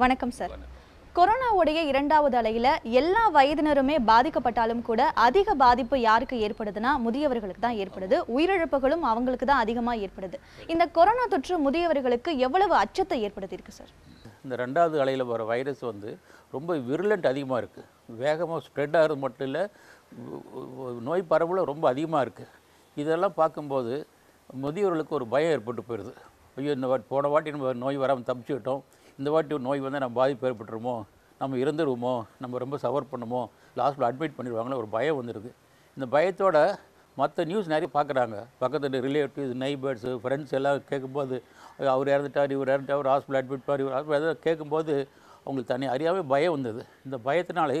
வணக்கம் சார் கொரோனாவுடைய இரண்டாவது அலையில் எல்லா வயதினருமே பாதிக்கப்பட்டாலும் கூட அதிக பாதிப்பு யாருக்கு ஏற்படுதுன்னா முதியவர்களுக்கு தான் ஏற்படுது உயிரிழப்புகளும் அவங்களுக்கு தான் அதிகமாக ஏற்படுது இந்த கொரோனா தொற்று முதியவர்களுக்கு எவ்வளவு அச்சத்தை ஏற்படுத்தியிருக்கு சார் இந்த ரெண்டாவது அலையில் வர வைரஸ் வந்து ரொம்ப விருலண்ட் அதிகமாக இருக்குது வேகமாக ஸ்ப்ரெட் ஆகிறது மட்டும் இல்லை நோய் பரவலும் ரொம்ப அதிகமாக இருக்குது இதெல்லாம் பார்க்கும்போது முதியோர்களுக்கு ஒரு பயம் ஏற்பட்டு போயிடுது ஐயோ இந்த போன வாட்டி நம்ம நோய் வராமல் தப்பிச்சுக்கிட்டோம் இந்த வாட்டி நோய் வந்து நம்ம பாதிப்பு ஏற்பட்டுருமோ நம்ம இறந்துருவோமோ நம்ம ரொம்ப சவர் பண்ணுமோ லாஸ்ட்டில் அட்மிட் பண்ணிடுவாங்களோ ஒரு பயம் வந்துருக்கு இந்த பயத்தோட மற்ற நியூஸ் நிறைய பார்க்குறாங்க பக்கத்தில் ரிலேட்டிவ்ஸ் நைபர்ஸு ஃப்ரெண்ட்ஸ் எல்லாம் கேட்கும்போது அவர் இறந்துட்டார் இவர் இறந்துட்டார் ஹாஸ்பிட்டல் அட்மிட் பண்ணி இவர் ஹாஸ்பிட்டல் எதாவது கேட்கும்போது அவங்களுக்கு தனி அறியாமல் பயம் வந்தது இந்த பயத்தினாலே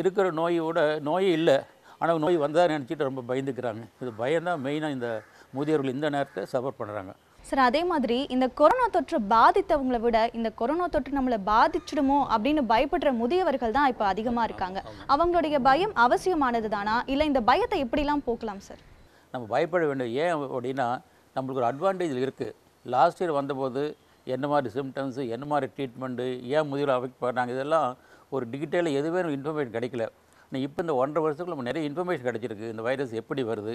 இருக்கிற நோயோட நோயே இல்லை ஆனால் நோய் வந்ததாக நினச்சிட்டு ரொம்ப பயந்துக்கிறாங்க இது தான் மெயினாக இந்த முதியவர்கள் இந்த நேரத்தை சஃபர் பண்ணுறாங்க சார் அதே மாதிரி இந்த கொரோனா தொற்று பாதித்தவங்களை விட இந்த கொரோனா தொற்று நம்மளை பாதிச்சிடுமோ அப்படின்னு பயப்படுற முதியவர்கள் தான் இப்போ அதிகமாக இருக்காங்க அவங்களுடைய பயம் அவசியமானது தானா இல்லை இந்த பயத்தை எப்படிலாம் போக்கலாம் சார் நம்ம பயப்பட வேண்டும் ஏன் அப்படின்னா நம்மளுக்கு ஒரு அட்வான்டேஜ் இருக்குது லாஸ்ட் இயர் வந்தபோது என்ன மாதிரி சிம்டம்ஸு என்ன மாதிரி ட்ரீட்மெண்ட்டு ஏன் முதியோர் அஃபெக்ட் பண்ணுறாங்க இதெல்லாம் ஒரு டிஜிட்டலில் எதுவுமே இன்ஃபர்மேஷன் கிடைக்கல இப்போ இந்த ஒன்றரை வருஷத்துக்குள்ள நம்ம நிறைய இன்ஃபர்மேஷன் கிடச்சிருக்கு இந்த வைரஸ் எப்படி வருது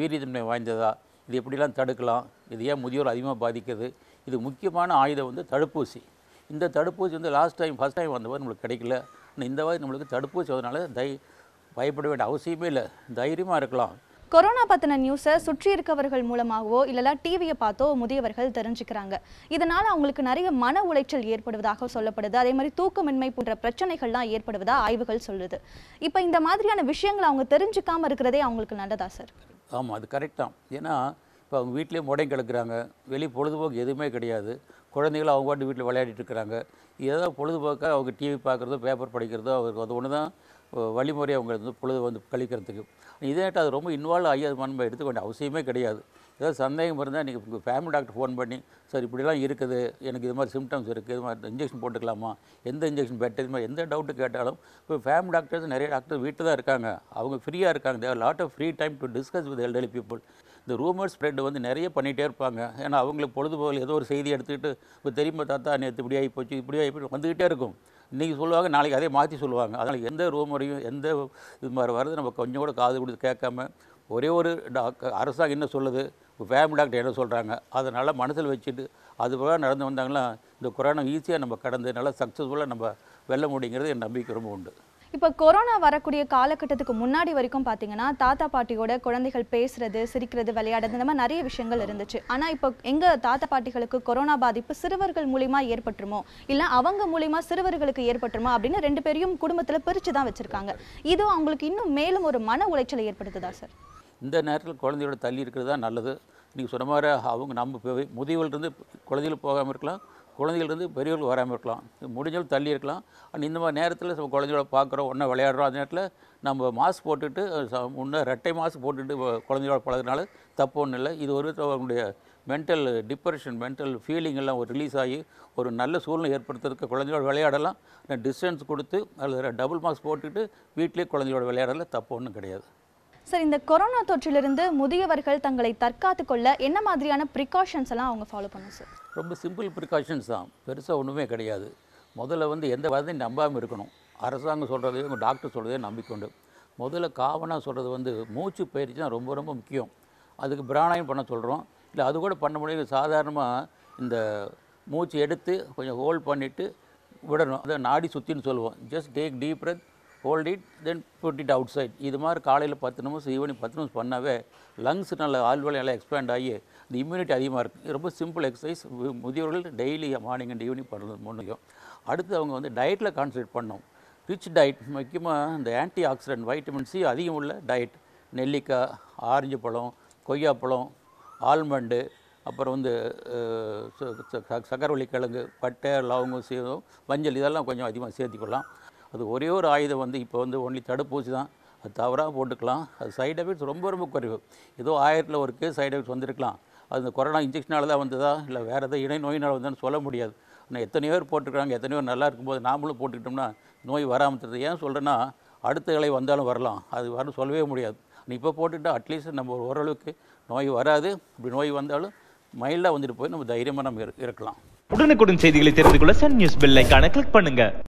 வீரியத்தன்மை வாய்ந்ததா இது எப்படிலாம் தடுக்கலாம் இது ஏன் முதியோர் அதிகமாக பாதிக்குது இது முக்கியமான ஆயுதம் வந்து தடுப்பூசி இந்த தடுப்பூசி வந்து லாஸ்ட் டைம் ஃபஸ்ட் டைம் வந்தபோது நம்மளுக்கு கிடைக்கல ஆனால் இந்த மாதிரி நம்மளுக்கு தடுப்பூசி வந்தனால தை பயப்பட வேண்டிய அவசியமே இல்லை தைரியமாக இருக்கலாம் கொரோனா பற்றின நியூஸை சுற்றி இருக்கவர்கள் மூலமாகவோ இல்லைனா டிவியை பார்த்தோ முதியவர்கள் தெரிஞ்சுக்கிறாங்க இதனால் அவங்களுக்கு நிறைய மன உளைச்சல் ஏற்படுவதாக சொல்லப்படுது அதே மாதிரி தூக்கமின்மை போன்ற பிரச்சனைகள்லாம் ஏற்படுவதா ஆய்வுகள் சொல்லுது இப்போ இந்த மாதிரியான விஷயங்களை அவங்க தெரிஞ்சுக்காமல் இருக்கிறதே அவங்களுக்கு நல்லதா சார் ஆமாம் அது கரெக்ட் தான் ஏன்னா இப்போ அவங்க வீட்லேயே முடங்கி கிடக்குறாங்க வெளியே பொழுதுபோக்கு எதுவுமே கிடையாது குழந்தைகள் அவங்க பாட்டு வீட்டில் விளையாடிட்டு இருக்கிறாங்க ஏதோ பொழுதுபோக்காக அவங்க டிவி பார்க்குறதோ பேப்பர் படிக்கிறதோ அவருக்கு அது ஒன்று தான் வழிமுறை அவங்க வந்து பொழுது வந்து கழிக்கிறதுக்கு இதேட்ட அது ரொம்ப இன்வால்வ் ஆகி அது மண்பை எடுத்துக்க வேண்டிய அவசியமே கிடையாது ஏதாவது சந்தேகம் இருந்தால் நீங்கள் உங்கள் ஃபேமிலி டாக்டர் ஃபோன் பண்ணி சார் இப்படிலாம் இருக்குது எனக்கு இது மாதிரி சிம்டம்ஸ் இருக்குது இது மாதிரி இன்ஜெக்ஷன் போட்டுக்கலாமா எந்த இன்ஜெக்ஷன் பெட்டர் இது மாதிரி எந்த டவுட்டு கேட்டாலும் இப்போ ஃபேமிலி டாக்டர்ஸ் நிறைய டாக்டர் வீட்டு தான் இருக்காங்க அவங்க ஃப்ரீயாக இருக்காங்க there lot of free time to discuss with elderly people இந்த ரூமர் ஸ்ப்ரெட் வந்து நிறைய பண்ணிகிட்டே இருப்பாங்க ஏன்னா அவங்களுக்கு பொழுதுபோகல் ஏதோ ஒரு செய்தி எடுத்துக்கிட்டு இப்போ தெரியுமா தாத்தா நேற்று இப்படி ஆகி போச்சு இப்படி ஆகி போச்சு வந்துக்கிட்டே இருக்கும் இன்றைக்கி சொல்லுவாங்க நாளைக்கு அதே மாற்றி சொல்லுவாங்க அதனால் எந்த ரூமரையும் எந்த இது மாதிரி வர்றது நம்ம கொஞ்சம் கூட காது கொடுத்து கேட்காம ஒரே ஒரு டாக்டர் அரசாங்கம் என்ன சொல்லுது இப்போ ஃபேமிலி டாக்டர் என்ன சொல்கிறாங்க அதனால் மனசில் வச்சுட்டு அதுபோக நடந்து வந்தாங்களாம் இந்த கொரோனா ஈஸியாக நம்ம கடந்து நல்லா சக்ஸஸ்ஃபுல்லாக நம்ம வெல்ல முடிங்கிறது என் நம்பிக்கை ரொம்ப உண்டு இப்போ கொரோனா வரக்கூடிய காலகட்டத்துக்கு முன்னாடி வரைக்கும் பார்த்தீங்கன்னா தாத்தா பாட்டியோட குழந்தைகள் பேசுறது சிரிக்கிறது விளையாடுறது இந்த மாதிரி நிறைய விஷயங்கள் இருந்துச்சு ஆனால் இப்போ எங்கள் தாத்தா பாட்டிகளுக்கு கொரோனா பாதிப்பு சிறுவர்கள் மூலிமா ஏற்பட்டுருமோ இல்லை அவங்க மூலிமா சிறுவர்களுக்கு ஏற்பட்டுருமோ அப்படின்னு ரெண்டு பேரையும் குடும்பத்தில் பிரித்து தான் வச்சுருக்காங்க இது அவங்களுக்கு இன்னும் மேலும் ஒரு மன உளைச்சலை ஏற்படுத்துதா சார் இந்த நேரத்தில் குழந்தையோட தள்ளி இருக்கிறது தான் நல்லது நீங்கள் சொன்ன மாதிரி அவங்க நம்ம முதியவர்லேருந்து குழந்தைகள் போகாமல் இருக்கலாம் குழந்தைகள்லேருந்து பெரியவர்கள் வராமல் இருக்கலாம் முடிஞ்சவள் தள்ளி இருக்கலாம் அண்ட் இந்த மாதிரி நேரத்தில் நம்ம குழந்தையோட பார்க்குறோம் ஒன்றா விளையாடுறோம் அந்த நேரத்தில் நம்ம மாஸ்க் போட்டுட்டு முன்னே ரெட்டை மாஸ்க் போட்டுட்டு குழந்தையோட பழகிறதுனால தப்பு ஒன்றும் இல்லை இது ஒரு அவங்களுடைய மென்டல் டிப்ரெஷன் மென்டல் ஃபீலிங் எல்லாம் ஒரு ரிலீஸ் ஆகி ஒரு நல்ல சூழ்நிலை ஏற்படுத்துறதுக்கு குழந்தையோட விளையாடலாம் டிஸ்டன்ஸ் கொடுத்து அல்லது டபுள் மாஸ்க் போட்டுட்டு வீட்டிலே குழந்தையோட விளையாடலாம் தப்பு ஒன்றும் கிடையாது சார் இந்த கொரோனா தொற்றிலிருந்து முதியவர்கள் தங்களை தற்காத்து கொள்ள என்ன மாதிரியான ப்ரிகாஷன்ஸ் எல்லாம் அவங்க ஃபாலோ பண்ணணும் சார் ரொம்ப சிம்பிள் ப்ரிகாஷன்ஸ் தான் பெருசாக ஒன்றுமே கிடையாது முதல்ல வந்து எந்த வார்த்தையும் நம்பாமல் இருக்கணும் அரசாங்கம் சொல்கிறதையும் உங்கள் டாக்டர் சொல்கிறதையும் நம்பிக்கொண்டு முதல்ல காவனாக சொல்கிறது வந்து மூச்சு பயிற்சி தான் ரொம்ப ரொம்ப முக்கியம் அதுக்கு பிராணாயம் பண்ண சொல்கிறோம் இல்லை அது கூட பண்ண முடியாது சாதாரணமாக இந்த மூச்சு எடுத்து கொஞ்சம் ஹோல்ட் பண்ணிவிட்டு விடணும் அதை நாடி சுற்றின்னு சொல்லுவோம் just take deep breath hold it then put it outside இது மாதிரி காலையில் பத்து நிமிஷம் ஈவினிங் பத்து நிமிஷம் பண்ணாவே லங்ஸ் நல்லா ஆழ்வலை நல்லா எக்ஸ்பேண்ட் ஆகி இந்த இம்யூனிட்டி அதிகமாக இருக்குது ரொம்ப சிம்பிள் எக்ஸசைஸ் முதியவர்கள் டெய்லி மார்னிங் அண்ட் ஈவினிங் பண்ணுறது முன்னையும் அடுத்து அவங்க வந்து டயட்டில் கான்சன்ட்ரேட் பண்ணோம் ரிச் டயட் முக்கியமாக இந்த ஆன்டி ஆக்சிடென்ட் வைட்டமின் சி அதிகம் உள்ள டயட் நெல்லிக்காய் ஆரஞ்சு பழம் கொய்யாப்பழம் ஆல்மண்டு அப்புறம் வந்து சக்கரவள்ளி கிழங்கு பட்டை லவங்கம் சீரம் மஞ்சள் இதெல்லாம் கொஞ்சம் அதிகமாக சேர்த்துக்கொள்ளலாம் அது ஒரே ஒரு ஆயுதம் வந்து இப்போ வந்து ஒன்லி தடுப்பூசி தான் அது தவறாக போட்டுக்கலாம் அது சைட் எஃபெக்ட்ஸ் ரொம்ப ரொம்ப குறைவு ஏதோ ஆயிரத்தில் ஒரு கேஸ் சைட் எஃபெக்ட்ஸ் வந்திருக்கலாம் அது இந்த கொரோனா இன்ஜெக்ஷனால் தான் வந்ததா இல்லை வேறு எதாவது இணை நோயினால் வந்தான்னு சொல்ல முடியாது ஆனால் எத்தனையோ பேர் போட்டுருக்காங்க எத்தனையோ நல்லா இருக்கும்போது நாமளும் போட்டுக்கிட்டோம்னா நோய் வராமல் தருது ஏன் சொல்கிறேன்னா அடுத்த இலை வந்தாலும் வரலாம் அது வரணும் சொல்லவே முடியாது இப்போ போட்டுக்கிட்டால் அட்லீஸ்ட் நம்ம ஓரளவுக்கு நோய் வராது இப்படி நோய் வந்தாலும் மைல்டாக வந்துட்டு போய் நம்ம தைரியமாக நம்ம இருக்கலாம் உடனுக்குடன் செய்திகளை தெரிந்து கொள்ள சன் நியூஸ் பெல் ஐக்கான கிளிக் பண்ணுங்கள்